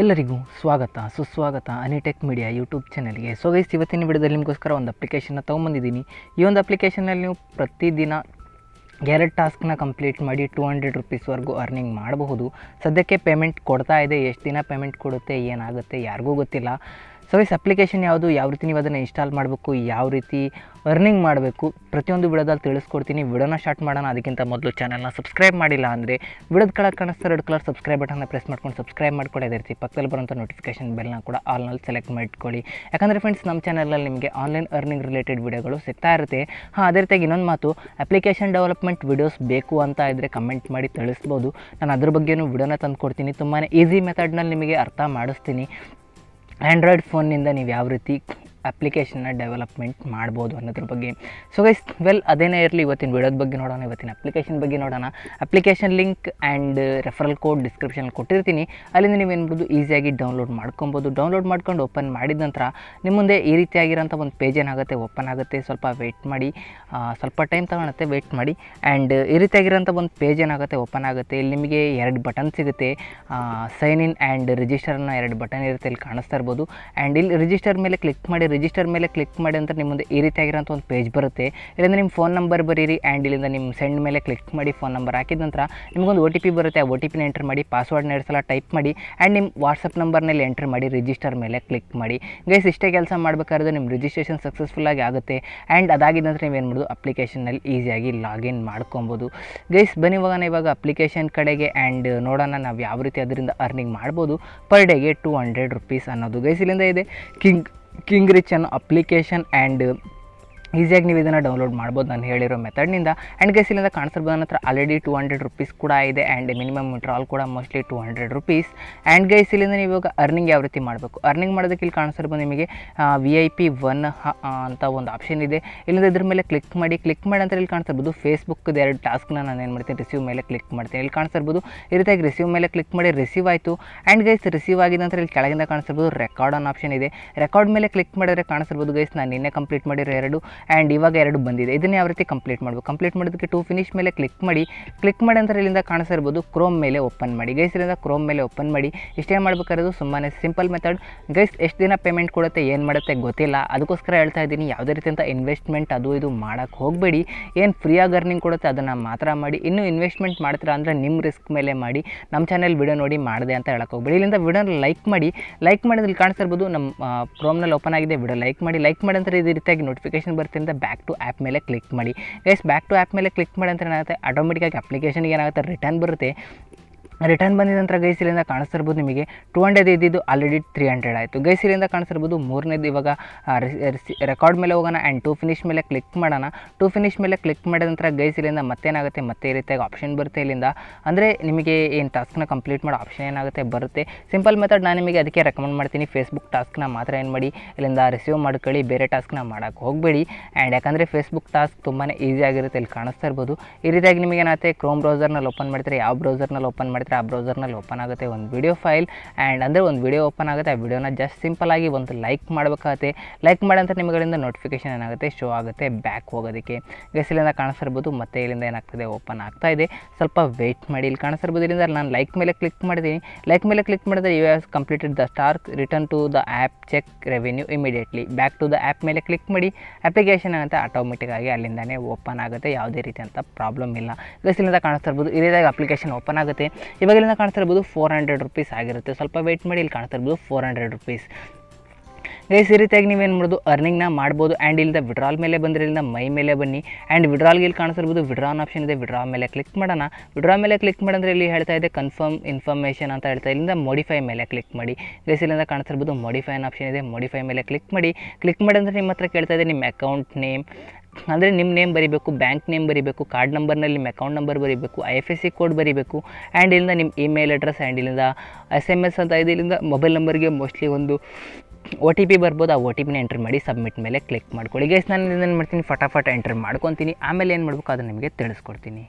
ಎಲ್ಲರಿಗೂ ಸ್ವಾಗತ ಸುಸ್ವಾಗತ ಅನಿಟೆಕ್ ಮೀಡಿಯಾ ಯೂಟ್ಯೂಬ್ ಚಾನಲ್ಗೆ ಸೊ ಗೈಸ್ ಇವತ್ತಿನ ವಿಡಿಯೋದಲ್ಲಿ ನಿಮಗೋಸ್ಕರ ಒಂದು ಅಪ್ಲಿಕೇಶನ್ನ ತೊಗೊಂಬಂದಿದ್ದೀನಿ ಈ ಒಂದು ಅಪ್ಲಿಕೇಶನಲ್ಲಿ ನೀವು ಪ್ರತಿದಿನ ಎರಡು ಟಾಸ್ಕ್ನ ಕಂಪ್ಲೀಟ್ ಮಾಡಿ ಟೂ ಹಂಡ್ರೆಡ್ ರುಪೀಸ್ವರೆಗೂ ಅರ್ನಿಂಗ್ ಮಾಡಬಹುದು ಸದ್ಯಕ್ಕೆ ಪೇಮೆಂಟ್ ಕೊಡ್ತಾ ಇದೆ ಎಷ್ಟು ದಿನ ಪೇಮೆಂಟ್ ಕೊಡುತ್ತೆ ಏನಾಗುತ್ತೆ ಯಾರಿಗೂ ಗೊತ್ತಿಲ್ಲ ಸೊ ಗೈಸ್ ಅಪ್ಲಿಕೇಶನ್ ಯಾವುದು ಯಾವ ರೀತಿ ನೀವು ಅದನ್ನು ಇನ್ಸ್ಟಾಲ್ ಮಾಡಬೇಕು ಯಾವ ರೀತಿ ಅರ್ನಿಂಗ್ ಮಾಡಬೇಕು ಪ್ರತಿಯೊಂದು ವಿಡಿಯೋದಲ್ಲಿ ತಿಳಿಸ್ಕೊಡ್ತೀನಿ ವಿಡಿಯೋನ ಸ್ಟಾರ್ಟ್ ಮಾಡೋಣ ಅದಕ್ಕಿಂತ ಮೊದಲು ಚಾನಲ್ನ ಸಬ್ಸ್ಕ್ರೈಬ್ ಮಾಡಿಲ್ಲ ಅಂದರೆ ವಿಡಿಯೋದ ಕಳ ಕಾಣಿಸ್ತಾ ರೆಡ್ ಕಲರ್ ಸಬ್ಸ್ಕ್ರೈಬ್ ಬಟನ್ನ ಪ್ರೆಸ್ ಮಾಡ್ಕೊಂಡು ಸಬ್ಸ್ಕ್ರೈಬ್ ಮಾಡ್ಕೊಡೆ ಅದೇ ರೀತಿ ಪಕ್ಕದಲ್ಲಿ ಬರುವಂಥ ನೋಟಿಫಿಕೇಶನ್ ಬೆಲ್ನ ಕೂಡ ಆಲ್ನಲ್ಲಿ ಸೆಲೆಕ್ಟ್ ಮಾಡ್ಕೊಳ್ಳಿ ಯಾಕಂದರೆ ಫ್ರೆಂಡ್ಸ್ ನಮ್ಮ ಚಾನಲಲ್ಲಿ ನಿಮಗೆ ಆನ್ಲೈನ್ ಅರ್ನಿಂಗ್ ರಿಲೇಟೆಡ್ ವಿಡಿಯೋಗಳು ಸಿಗ್ತಾ ಇರುತ್ತೆ ಹಾಂ ಅದೇ ರೀತಿಯಾಗಿ ಇನ್ನೊಂದು ಮಾತು ಅಪ್ಲಿಕೇಶನ್ ಡೆವಲಪ್ಮೆಂಟ್ ವಿಡಿಯೋಸ್ ಬೇಕು ಅಂತ ಇದ್ದರೆ ಕಮೆಂಟ್ ಮಾಡಿ ತಿಳಿಸ್ಬೋದು ನಾನು ಅದ್ರ ಬಗ್ಗೆಯೂ ವಿಡಿಯೋನ ತಂದುಕೊಡ್ತೀನಿ ತುಂಬಾ ಈಸಿ ಮೆಥಡ್ನಲ್ಲಿ ನಿಮಗೆ ಅರ್ಥ ಮಾಡಿಸ್ತೀನಿ ಆ್ಯಂಡ್ರಾಯ್ಡ್ ಫೋನ್ನಿಂದ ನೀವು ಯಾವ ರೀತಿ ಅಪ್ಲಿಕೇಶನ್ನ ಡೆವಲಪ್ಮೆಂಟ್ ಮಾಡ್ಬೋದು ಅನ್ನೋದ್ರ ಬಗ್ಗೆ ಸೊ ಗೈಸ್ ವೆಲ್ ಅದೇನೇ ಇರಲಿ ಇವತ್ತಿನ ವಿಡಿಯೋದ ಬಗ್ಗೆ ನೋಡೋಣ ಇವತ್ತಿನ ಅಪ್ಲಿಕೇಶನ್ ಬಗ್ಗೆ ನೋಡೋಣ application link and referral code description ಕೊಟ್ಟಿರ್ತೀನಿ ಅಲ್ಲಿಂದ ನೀವು ಏನ್ಬೋದು ಈಸಿಯಾಗಿ ಡೌನ್ಲೋಡ್ ಮಾಡ್ಕೊಬೋದು ಡೌನ್ಲೋಡ್ ಮಾಡ್ಕೊಂಡು ಓಪನ್ ಮಾಡಿದ ನಂತರ ನಿಮ್ಮ ಮುಂದೆ ಈ ರೀತಿಯಾಗಿರೋಂಥ ಒಂದು ಪೇಜ್ ಏನಾಗುತ್ತೆ ಓಪನ್ ಆಗುತ್ತೆ ಸ್ವಲ್ಪ ವೆಯ್ಟ್ ಮಾಡಿ ಸ್ವಲ್ಪ ಟೈಮ್ ತಗೊಳತ್ತೆ ವೆಯ್ಟ್ ಮಾಡಿ ಆ್ಯಂಡ್ uh, ಈ ರೀತಿಯಾಗಿರೋಂಥ ಒಂದು ಪೇಜ್ ಏನಾಗುತ್ತೆ ಓಪನ್ ಆಗುತ್ತೆ ಇಲ್ಲಿ ನಿಮಗೆ ಎರಡು ಬಟನ್ ಸಿಗುತ್ತೆ ಸೈನ್ ಇನ್ ಆ್ಯಂಡ್ ರಿಜಿಸ್ಟರ್ನ ಎರಡು ಬಟನ್ ಇರುತ್ತೆ ಇಲ್ಲಿ ಕಾಣಿಸ್ತಾ ಇರ್ಬೋದು ಆ್ಯಂಡ್ ಇಲ್ಲಿ ರಿಜಿಸ್ಟರ್ ಮೇಲೆ ಕ್ಲಿಕ್ ಮಾಡಿ ರಿಜಿಸ್ಟರ್ ಮೇಲೆ ಕ್ಲಿಕ್ ಮಾಡಿ ಅಂತ ನಿಮ್ಮದು ಈ ರೀತಿಯಾಗಿರೋಂಥ ಒಂದು ಪೇಜ್ ಬರುತ್ತೆ ಇಲ್ಲಿಂದ ನಿಮ್ಮ ಫೋನ್ ನಂಬರ್ ಬರೀರಿ ಆ್ಯಂಡ್ ಇಲ್ಲಿಂದ ನಿಮ್ಮ ಸೆಂಡ್ ಮೇಲೆ ಕ್ಲಿಕ್ ಮಾಡಿ ಫೋನ್ ನಂಬರ್ ಹಾಕಿದ ನಂತರ ನಿಮಗೊಂದು ಒ ಟಿ ಪಿ ಬರುತ್ತೆ ಆ ಒ ಟಿ ಪಿನ ಎಂಟರ್ ಮಾಡಿ ಪಾಸ್ವರ್ಡ್ ಎರಡು ಸಲ ಟೈಪ್ ಮಾಡಿ ಆ್ಯಂಡ್ ನಿಮ್ಮ ವಾಟ್ಸಪ್ ನಂಬರ್ನಲ್ಲಿ ಎಂಟರ್ ಮಾಡಿ ರಿಜಿಸ್ಟರ್ ಮೇಲೆ ಕ್ಲಿಕ್ ಮಾಡಿ ಗೈಸ್ ಇಷ್ಟೇ ಕೆಲಸ ಮಾಡಬೇಕಾದ್ರೆ ನಿಮ್ಮ ರಿಜಿಸ್ಟ್ರೇಷನ್ ಸಕ್ಸಸ್ಫುಲ್ ಆಗಿ ಆಗುತ್ತೆ ಆ್ಯಂಡ್ ಅದಾಗಿದ್ದ ನಂತರ ನೀವೇನು ಮಾಡೋದು ಅಪ್ಲಿಕೇಶನ್ನಲ್ಲಿ ಈಸಿಯಾಗಿ ಲಾಗಿನ್ ಮಾಡ್ಕೊಬೋದು ಗೈಸ್ ಬನ್ನಿ ಇವಾಗ ಇವಾಗ ಅಪ್ಲಿಕೇಶನ್ ಕಡೆಗೆ ಆ್ಯಂಡ್ ನೋಡೋಣ ನಾವು ಯಾವ ರೀತಿ ಅದರಿಂದ ಅರ್ನಿಂಗ್ ಮಾಡ್ಬೋದು ಪರ್ ಡೇಗೆ ಟೂ ಹಂಡ್ರೆಡ್ ರುಪೀಸ್ ಅನ್ನೋದು ಗೈಸ್ ಇಲ್ಲಿಂದ ಇದೆ king King Rich application and ಈಸಿಯಾಗಿ ನೀವು ಇದನ್ನು ಡೌನ್ಲೋಡ್ ಮಾಡ್ಬೋದು ನಾನು ಹೇಳಿರೋ ಮೆಥಡ್ನಿಂದ ಆ್ಯಂಡ್ ಗೈಸ್ ಇಲ್ಲಿಂದ ಕಾಣಿಸಿರ್ಬೋದು ನನ್ನ ಹತ್ರ ಆಲ್ರೆಡಿ ಟೂ ಹಂಡ್ರೆಡ್ ರುಪೀಸ್ ಕೂಡ ಇದೆ ಆ್ಯಂಡ್ ಮಿನಿಮಮ್ ವಿಡ್ರಾಲ್ ಕೂಡ mostly two hundred rupees and guys ಇಲ್ಲಿಂದ ನೀವು ಇವಾಗ ಅರ್ನಿಂಗ್ ಯಾವ ರೀತಿ ಮಾಡಬೇಕು ಅರ್ನಿಂಗ್ ಮಾಡೋದಕ್ಕೆ ಇಲ್ಲಿ ಕಾಣಿಸಿರ್ಬೋದು ನಿಮಗೆ ವಿ ಐ ಪಿ ಒನ್ ಅಂತ ಒಂದು ಆಪ್ಷನ್ ಇದೆ ಇಲ್ಲಿಂದ ಇದ್ರ ಮೇಲೆ ಕ್ಲಿಕ್ ಮಾಡಿ ಕ್ಲಿಕ್ ಮಾಡಿ ಅಂತ ಇಲ್ಲಿ ಕಾಣಿಸಿರ್ಬೋದು ಫೇಸ್ಬುಕ್ದು ಎರಡು ಟಾಸ್ಕ್ನ ನಾನು ಏನು ಮಾಡ್ತೀನಿ ರಿಸೀವ್ ಮೇಲೆ ಕ್ಲಿಕ್ ಮಾಡ್ತೀನಿ ಇಲ್ಲಿ ಕಾಣಿಸಿರ್ಬೋದು ಈ ರೀತಿಯಾಗಿ ರಿಸೀವ್ ಮೇಲೆ ಕ್ಲಿಕ್ ಮಾಡಿ ರಿಸೀವ್ ಆಯಿತು ಆ್ಯಂಡ್ ಗೈಸ್ ರಿಸೀವ್ ಆಗಿದ ಅಂತ ಇಲ್ಲಿ ಕೆಳಗಿಂದ ಕಾಣಿಸಿರ್ಬೋದು ರೆಕಾರ್ಡ್ ಆನ್ ಆಪ್ಷನ್ ಇದೆ ರೆಕಾರ್ಡ್ ಮೇಲೆ ಕ್ಲಿಕ್ ಮಾಡಿದ್ರೆ ಕಾಣಿಸಿರ್ಬೋದು ಗೈಸ್ ನಾನು ನಿನ್ನೆ ಕಂಪ್ಲೀಟ್ ಮಾಡಿರೋ ಎರಡು ಆ್ಯಂಡ್ ಇವಾಗ ಎರಡು ಬಂದಿದೆ ಇದನ್ನು ಯಾವ ರೀತಿ ಕಂಪ್ಲೀಟ್ ಮಾಡಬೇಕು ಕಂಪ್ಲೀಟ್ ಮಾಡೋದಕ್ಕೆ ಟು ಫಿನಿಶ್ ಮೇಲೆ ಕ್ಲಿಕ್ ಮಾಡಿ ಕ್ಲಿಕ್ ಮಾಡಿ ಅಂದರೆ ಇಲ್ಲಿಂದ ಕಾಣಿಸ್ತಾ ಕ್ರೋಮ್ ಮೇಲೆ ಓಪನ್ ಮಾಡಿ ಗೈಸ್ ಇಲ್ಲಿಂದ ಕ್ರೋಮ್ ಮೇಲೆ ಓಪನ್ ಮಾಡಿ ಇಷ್ಟೇ ಮಾಡಬೇಕಾದ್ರೂ ಸುಮ್ಮನೆ ಸಿಂಪಲ್ ಮೆಥಡ್ ಗೈಸ್ ಎಷ್ಟು ದಿನ ಪೇಮೆಂಟ್ ಕೊಡುತ್ತೆ ಏನು ಮಾಡುತ್ತೆ ಗೊತ್ತಿಲ್ಲ ಅದಕ್ಕೋಸ್ಕರ ಹೇಳ್ತಾ ಇದ್ದೀನಿ ಯಾವುದೇ ರೀತಿಯಂಥ ಇನ್ವೆಸ್ಟ್ಮೆಂಟ್ ಅದು ಇದು ಮಾಡೋಕ್ಕೆ ಹೋಗಬೇಡಿ ಏನು ಫ್ರೀಯಾಗಿ ಅರ್ನಿಂಗ್ ಕೊಡುತ್ತೆ ಅದನ್ನು ಮಾತ್ರ ಮಾಡಿ ಇನ್ನೂ ಇನ್ವೆಸ್ಟ್ಮೆಂಟ್ ಮಾಡ್ತೀರಾ ಅಂದರೆ ನಿಮ್ಮ ರಿಸ್ಕ್ ಮೇಲೆ ಮಾಡಿ ನಮ್ಮ ಚಾನಲ್ ವಿಡಿಯೋ ನೋಡಿ ಮಾಡಿದೆ ಅಂತ ಹೇಳಕ್ಕೆ ಹೋಗ್ಬೇಡಿ ಇಲ್ಲಿಂದ ವಿಡಿಯೋನ ಲೈಕ್ ಮಾಡಿ ಲೈಕ್ ಮಾಡಿದ್ರೆ ಕಾಣಿಸ್ತಿರ್ಬೋದು ಕಾಣಿಸ್ತಾ ನಮ್ಮ ಕ್ರೋಮ್ನಲ್ಲಿ ಓಪನ್ ಆಗಿದೆ ವಿಡಿಯೋ ಲೈಕ್ ಮಾಡಿ ಲೈಕ್ ಮಾಡಿ ಅಂದರೆ ಇದೇ ರೀತಿಯಾಗಿ ನೋಟಿಫಿಕೇಶನ್ ಬರ್ತೀವಿ ಇಂದ ಬ್ಯಾಕ್ ಟು ಆ್ಯಪ್ ಮೇಲೆ ಕ್ಲಿಕ್ ಮಾಡಿ ಗೈಸ್ ಬ್ಯಾಕ್ ಟು ಆ್ಯಪ್ ಮೇಲೆ ಕ್ಲಿಕ್ ಮಾಡಿ ಅಂತ ಏನಾಗುತ್ತೆ ಆಟೋಮೆಟಿಕಾಗಿ ಅಪ್ಲಿಕೇಶನ್ಗೆ ಏನಾಗುತ್ತೆ ರಿಟರ್ನ್ ಬರುತ್ತೆ ರಿಟರ್ನ್ ಬಂದಿದ ನಂತರ ಗೈಸ್ ಕಾಣಿಸ್ತಿರ್ಬೋದು ನಿಮಗೆ ಟೂ ಹಂಡ್ರೆಡ್ ಇದ್ದಿದ್ದು ಆಲ್ರೆಡಿ ತ್ರೀ ಹಂಡ್ರೆಡ್ ಆಯಿತು ಗೈಸ್ ಇಲ್ಲಿಂದ ಕಾಣಿಸ್ತಿರ್ಬೋದು ಮೂರನೇದು ಇವಾಗ ರೆಕಾರ್ಡ್ ಮೇಲೆ ಹೋಗೋಣ ಆ್ಯಂಡ್ ಟೂ ಫಿನಿಶ್ ಮೇಲೆ ಕ್ಲಿಕ್ ಮಾಡೋಣ ಟೂ ಫಿನಿಶ್ ಮೇಲೆ ಕ್ಲಿಕ್ ಮಾಡಿದ ನಂತರ ಗೈಸಿಲಿಂದ ಮತ್ತೇನಾಗುತ್ತೆ ಮತ್ತೆ ಈ ರೀತಿಯಾಗಿ ಆಪ್ಷನ್ ಬರುತ್ತೆ ಇಲ್ಲಿಂದ ಅಂದರೆ ನಿಮಗೆ ಏನು ಟಾಸ್ಕ್ನ ಕಂಪ್ಲೀಟ್ ಮಾಡೋ ಆಪ್ಷನ್ ಏನಾಗುತ್ತೆ ಬರುತ್ತೆ ಸಿಂಪಲ್ ಮೆಥಡ್ ನಾನು ನಿಮಗೆ ಅದಕ್ಕೆ ರೆಕಮೆಂಡ್ ಮಾಡ್ತೀನಿ ಫೇಸ್ಬುಕ್ ಟಾಸ್ಕ್ನ ಮಾತ್ರ ಏನು ಮಾಡಿ ಇಲ್ಲಿಂದ ರಿಸೀವ್ ಮಾಡ್ಕೊಳ್ಳಿ ಬೇರೆ ಟಾಸ್ಕ್ನ ಮಾಡೋಕ್ಕೆ ಹೋಗಬೇಡಿ ಆ್ಯಂಡ್ ಯಾಕಂದರೆ ಫೇಸ್ಬುಕ್ ಟಾಸ್ಕ್ ತುಂಬಾ ಈಸಿ ಆಗಿರುತ್ತೆ ಇಲ್ಲಿ ಕಾಣಿಸ್ತಾ ಇರ್ಬೋದು ಈ ರೀತಿಯಾಗಿ ನಿಮಗೆ ಏನಾಗುತ್ತೆ ಕ್ರೋಮ್ ಬ್ರೌಸರ್ನಲ್ಲಿ ಓಪನ್ ಮಾಡ್ತಾರೆ ಯಾವ ಬ್ರೌಸರ್ನಲ್ಲಿ ಓಪನ್ ಮಾಡ್ತಾರೆ ಆ ಬ್ರೌಸರ್ನಲ್ಲಿ ಓಪನ್ ಆಗುತ್ತೆ ಒಂದು ವಿಡಿಯೋ ಫೈಲ್ ಆ್ಯಂಡ್ ಅಂದರೆ ಒಂದು ವಿಡಿಯೋ ಓಪನ್ ಆಗುತ್ತೆ ಆ ವಿಡಿಯೋನ ಜಸ್ಟ್ ಆಗಿ ಒಂದು ಲೈಕ್ ಮಾಡಬೇಕಾಗುತ್ತೆ ಲೈಕ್ ಮಾಡೋಂಥ ನಿಮಗಳಿಂದ ನೋಟಿಫಿಕೇಷನ್ ಏನಾಗುತ್ತೆ ಶೋ ಆಗುತ್ತೆ ಬ್ಯಾಕ್ ಹೋಗೋದಕ್ಕೆ ಇಲ್ಲಿಂದ ಕಾಣಿಸಿರ್ಬೋದು ಮತ್ತೆ ಇಲ್ಲಿಂದ ಏನಾಗ್ತದೆ ಓಪನ್ ಆಗ್ತಾ ಇದೆ ಸ್ವಲ್ಪ ವೆಯ್ಟ್ ಮಾಡಿ ಇಲ್ಲಿ ಕಾಣಿಸಿರ್ಬೋದು ಇಲ್ಲಿಂದ ನಾನು ಲೈಕ್ ಮೇಲೆ ಕ್ಲಿಕ್ ಮಾಡಿದ್ದೀನಿ ಲೈಕ್ ಮೇಲೆ ಕ್ಲಿಕ್ ಮಾಡಿದ್ರೆ you has completed the task return to the app check revenue immediately back to the app ಮೇಲೆ ಕ್ಲಿಕ್ ಮಾಡಿ ಅಪ್ಲಿಕೇಶನ್ ಆಟೋಮೆಟಿಕ್ ಆಗಿ ಅಲ್ಲಿಂದನೇ ಓಪನ್ ಆಗುತ್ತೆ ಯಾವುದೇ ರೀತಿಯಂಥ ಪ್ರಾಬ್ಲಮ್ ಇಲ್ಲ ಗಸ್ ಇಲ್ಲಿಂದ ಕಾಣಿಸ್ತಾ ಇರ್ಬೋದು ಇದೇ ಅಪ್ಲಿಕೇಶನ್ ಓಪನ್ ಆಗುತ್ತೆ ಇವಾಗ ಇಲ್ಲಿಂದ ಕಾಣಿಸ್ತಾ ಫೋರ್ ಹಂಡ್ರೆಡ್ ರುಪೀಸ್ ಆಗಿರುತ್ತೆ ಸ್ವಲ್ಪ ವೆಯ್ಟ್ ಮಾಡಿ ಇಲ್ಲಿ ಕಾಣ್ತಿರ್ಬೋದು ಫೋರ್ ಹಂಡ್ರೆಡ್ ರುಪೀಸ್ ಗೈಸ್ ಈ ರೀತಿಯಾಗಿ ನೀವೇನು ಮಾಡೋದು ಅರ್ನಿಂಗ್ನ ಮಾಡ್ಬೋದು ಆ್ಯಂಡ್ ಇಲ್ಲಿಂದ ವಿಡ್ರಾಲ್ ಮೇಲೆ ಬಂದರೆ ಇಲ್ಲಿಂದ ಮೈ ಮೇಲೆ ಬನ್ನಿ ಆ್ಯಂಡ್ ವಿಡ್ರಾಲ್ಗೆ ಇಲ್ಲಿ ಕಾಣಿಸಿರ್ಬೋದು ವಿಡ್ರಾನ್ ಆಪ್ಷನ್ ಇದೆ ವಿಡ್ರಾ ಮೇಲೆ ಕ್ಲಿಕ್ ಮಾಡೋಣ ವಿಡ್ರಾ ಮೇಲೆ ಕ್ಲಿಕ್ ಮಾಡಿದ್ರೆ ಇಲ್ಲಿ ಹೇಳ್ತಾ ಇದೆ ಕನ್ಫರ್ಮ್ ಇನ್ಫಾರ್ಮೇಷನ್ ಅಂತ ಹೇಳ್ತಾ ಇಲ್ಲಿಂದ ಮೋಡಿಫೈ ಮೇಲೆ ಕ್ಲಿಕ್ ಮಾಡಿ ಗೈಸ್ ಇಲ್ಲಿಂದ ಕಾಣಿಸಿರ್ಬೋದು ಮೋಡಿಫೈ ಆಪ್ಷನ್ ಇದೆ ಮೋಡಿಫೈ ಮೇಲೆ ಕ್ಲಿಕ್ ಮಾಡಿ ಕ್ಲಿಕ್ ಮಾಡಿದ್ರೆ ನಿಮ್ಮ ಹತ್ರ ಕೇಳ್ತಾ ಇದೆ ನಿಮ್ಮ ಅಕೌಂಟ್ ನೇಮ್ ಅಂದರೆ ನಿಮ್ಮ ನೇಮ್ ಬರೀಬೇಕು ಬ್ಯಾಂಕ್ ನೇಮ್ ಬರೀಬೇಕು ಕಾರ್ಡ್ ನಂಬರ್ನಲ್ಲಿ ನಿಮ್ಮ ಅಕೌಂಟ್ ನಂಬರ್ ಬರೀಬೇಕು I F S C code ಬರೀಬೇಕು ಆ್ಯಂಡ್ ಇಲ್ಲಿಂದ ನಿಮ್ಮ ಇಮೇಲ್ ಅಡ್ರೆಸ್ ಆ್ಯಂಡ್ ಇಲ್ಲಿಂದ ಎಸ್ ಎಮ್ ಎಸ್ ಅಂತ ಇದರಿಂದ ಮೊಬೈಲ್ ನಂಬರ್ಗೆ ಮೋಸ್ಟ್ಲಿ ಒಂದು ಒ ಟಿ ಪಿ ಬರ್ಬೋದು ಆ ಒ ಟಿ ಪಿನ ಎಂಟ್ರ್ ಮಾಡಿ ಸಬ್ಮಿಟ್ ಮೇಲೆ ಕ್ಲಿಕ್ ಮಾಡ್ಕೊಳ್ಳಿ ಗೈಸ್ ನಾನು ಇದನ್ನು ಮಾಡ್ತೀನಿ ಫಟಾಫಟ್ ಎಂಟ್ರ್ ಮಾಡ್ಕೊತೀನಿ ಆಮೇಲೆ ಏನು ಮಾಡಬೇಕು ಅದು ನಿಮಗೆ ತಿಳಿಸ್ಕೊಡ್ತೀನಿ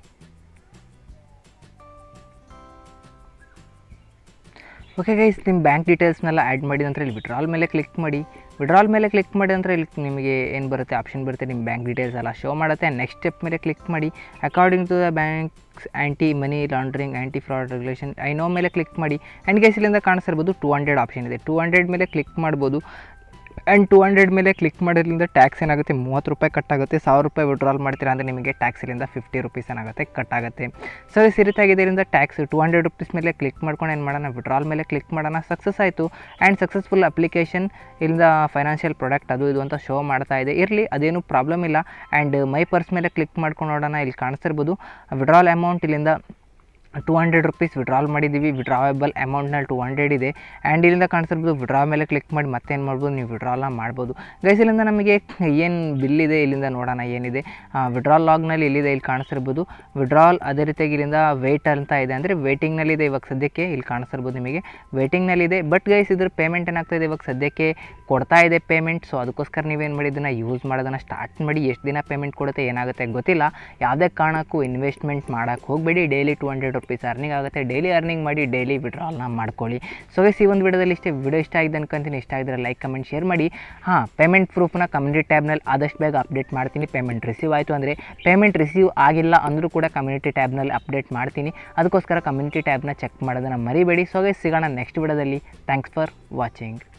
ಓಕೆ ಗೈಸ್ ನಿಮ್ಮ ಬ್ಯಾಂಕ್ ಡೀಟೇಲ್ಸ್ನೆಲ್ಲ ಆ್ಯಡ್ ಮಾಡಿ ನಂತರ ಇಲ್ಲಿ ವಿಡ್ರಾಲ್ ಮೇಲೆ ಕ್ಲಿಕ್ ಮಾಡಿ ವಿಡ್ರಾಲ್ ಮೇಲೆ ಕ್ಲಿಕ್ ಮಾಡಿ ಅಂದರೆ ಇಲ್ಲಿ ನಿಮಗೆ ಏನು ಬರುತ್ತೆ ಆಪ್ಷನ್ ಬರುತ್ತೆ ನಿಮ್ಮ ಬ್ಯಾಂಕ್ ಡೀಟೇಲ್ಸ್ ಎಲ್ಲ ಶೋ ಮಾಡುತ್ತೆ ನೆಕ್ಸ್ಟ್ ಸ್ಟೆಪ್ ಮೇಲೆ ಕ್ಲಿಕ್ ಮಾಡಿ according to the banks anti money laundering anti fraud regulation I know ಮೇಲೆ ಕ್ಲಿಕ್ ಮಾಡಿ ಆ್ಯಂಡ್ ಗೈಸ್ ಇಲ್ಲಿಂದ ಕಾಣಿಸಿರ್ಬೋದು ಟೂ ಹಂಡ್ರೆಡ್ ಆಪ್ಷನ್ ಇದೆ ಟೂ ಹಂಡ್ರೆಡ್ ಮೇಲೆ ಕ್ಲಿಕ್ ಮಾಡ್ಬೋದು ಆ್ಯಂಡ್ ಟೂ ಹಂಡ್ರೆಡ್ ಮೇಲೆ ಕ್ಲಿಕ್ ಮಾಡೋದ್ರಿಂದ ಟ್ಯಾಕ್ಸ್ ಏನಾಗುತ್ತೆ ಮೂವತ್ತು ರೂಪಾಯಿ ಕಟ್ಟಾಗುತ್ತೆ ಸಾವಿರ ರೂಪಾಯಿ ವಿಡ್ರಾಲ್ ಮಾಡ್ತೀರಾ ಅಂದರೆ ನಿಮಗೆ ಟ್ಯಾಕ್ಸಿಲಿಂದ ಫಿಫ್ಟಿ ರುಪೀಸ್ ಏನಾಗುತ್ತೆ ಕಟ್ಟಾಗುತ್ತೆ ಸೊ ಸಿರಿತಾಗಿದ್ದರಿಂದ ಟ್ಯಾಕ್ಸ್ ಟು ಹಂಡ್ರೆಡ್ ರುಪೀಸ್ ಮೇಲೆ ಕ್ಲಿಕ್ ಮಾಡ್ಕೊಂಡು ಏನು ಮಾಡೋಣ ವಿಡ್ರಾಲ್ ಮೇಲೆ ಕ್ಲಿಕ್ ಮಾಡೋಣ ಸಕ್ಸಸ್ ಆಯಿತು ಆ್ಯಂಡ್ ಸಕ್ಸಸ್ಫುಲ್ ಅಪ್ಲಿಕೇಶನ್ ಇಲ್ಲಿಂದ ಫೈನಾನ್ಷಿಯಲ್ ಪ್ರಾಡಕ್ಟ್ ಅದು ಇದು ಅಂತ ಶೋ ಮಾಡ್ತಾ ಇದೆ ಇರಲಿ ಅದೇನು ಪ್ರಾಬ್ಲಮ್ ಇಲ್ಲ ಆ್ಯಂಡ್ ಮೈ ಪರ್ಸ್ ಮೇಲೆ ಕ್ಲಿಕ್ ಮಾಡ್ಕೊಂಡು ನೋಡೋಣ ಇಲ್ಲಿ ಕಾಣಿಸ್ತಿರ್ಬೋದು ವಿಡ್ರಾಲ್ ಅಮೌಂಟ್ ಇಲ್ಲಿಂದ ಟು ಹಂಡ್ರೆಡ್ ರುಪೀಸ್ ವಿಡ್ರಾಲ್ ಮಾಡಿದ್ದೀವಿ ವಿಡ್ರಾವೆಬಲ್ ಅಮೌಂಟ್ನಲ್ಲಿ ಟೂ ಹಂಡ್ರೆಡ್ ಇದೆ ಆ್ಯಂಡ್ ಇಲ್ಲಿಂದ ಕಾಣಿಸಿರ್ಬೋದು ವಿಡ್ರಾ ಮೇಲೆ ಕ್ಲಿಕ್ ಮಾಡಿ ಮತ್ತೇನು ಮಾಡ್ಬೋದು ನೀವು ವಿಡ್ರಾಲ್ನ ಮಾಡ್ಬೋದು ಗೈಸ್ ಇಲ್ಲಿಂದ ನಮಗೆ ಏನು ಬಿಲ್ ಇದೆ ಇಲ್ಲಿಂದ ನೋಡೋಣ ಏನಿದೆ ವಿಡ್ರಾಲ್ ಲಾಗ್ನಲ್ಲಿ ಇಲ್ಲಿದೆ ಇಲ್ಲಿ ಕಾಣಿಸಿರ್ಬೋದು ವಿಡ್ರಾಲ್ ಅದೇ ರೀತಿಯಾಗಿ ಇಲ್ಲಿಂದ ವೆಯ್ಟ್ ಅಂತ ಇದೆ ಅಂದರೆ ವೇಟಿಂಗ್ನಲ್ಲಿದೆ ಇವಾಗ ಸದ್ಯಕ್ಕೆ ಇಲ್ಲಿ ಕಾಣಿಸಿರ್ಬೋದು ನಿಮಗೆ ವೇಟಿಂಗ್ನಲ್ಲಿದೆ ಬಟ್ ಗೈಸ್ ಇದ್ರ ಪೇಮೆಂಟ್ ಏನಾಗ್ತಾಯಿದೆ ಇವಾಗ ಸದ್ಯಕ್ಕೆ ಕೊಡ್ತಾ ಇದೆ ಪೇಮೆಂಟ್ ಸೊ ಅದಕ್ಕೋಸ್ಕರ ನೀವೇನು ಮಾಡಿ ಇದನ್ನು ಯೂಸ್ ಮಾಡೋದನ್ನು ಸ್ಟಾರ್ಟ್ ಮಾಡಿ ಎಷ್ಟು ದಿನ ಪೇಮೆಂಟ್ ಕೊಡುತ್ತೆ ಏನಾಗುತ್ತೆ ಗೊತ್ತಿಲ್ಲ ಯಾವುದೇ ಕಾರಣಕ್ಕೂ ಇನ್ವೆಸ್ಟ್ಮೆಂಟ್ ಮಾಡೋಕ್ಕೆ ಹೋಗಬೇಡಿ daily two hundred rupees earning ಆಗುತ್ತೆ ಡೈಲಿ ಅರ್ನಿಂಗ್ ಮಾಡಿ ಡೈಲಿ ವಿಡ್ರಾಲ್ನ ಮಾಡ್ಕೊಳ್ಳಿ ಸೊ ಗೈಸ್ ಈ ಒಂದು ವಿಡಿಯೋದಲ್ಲಿ ಇಷ್ಟೇ ವಿಡಿಯೋ ಇಷ್ಟ ಆಗಿದೆ ಅನ್ಕೊಂತೀನಿ ಇಷ್ಟ ಆಗಿದ್ರೆ ಲೈಕ್ ಕಮೆಂಟ್ ಶೇರ್ ಮಾಡಿ ಹಾಂ ಪೇಮೆಂಟ್ ಪ್ರೂಫ್ನ ಕಮ್ಯುನಿಟಿ ಟ್ಯಾಬ್ನಲ್ಲಿ ಆದಷ್ಟು ಬೇಗ ಅಪ್ಡೇಟ್ ಮಾಡ್ತೀನಿ ಪೇಮೆಂಟ್ ರಿಸೀವ್ ಆಯಿತು ಅಂದರೆ ಪೇಮೆಂಟ್ ರಿಸೀವ್ ಆಗಿಲ್ಲ ಅಂದರೂ ಕೂಡ ಕಮ್ಯುನಿಟಿ ಟ್ಯಾಬ್ನಲ್ಲಿ ಅಪ್ಡೇಟ್ ಮಾಡ್ತೀನಿ ಅದಕ್ಕೋಸ್ಕರ ಕಮ್ಯುನಿಟಿ ಟ್ಯಾಬ್ನ ಚೆಕ್ ಮಾಡೋದನ್ನು ಮರಿಬೇಡಿ ಸೊ ಗೈಸ್ ಸಿಗೋಣ ನೆಕ್ಸ್ಟ್ ವಿಡಿಯೋದಲ್ಲಿ ಥ್ಯಾಂಕ್ಸ್ ಫಾರ್ ವಾಚಿಂಗ್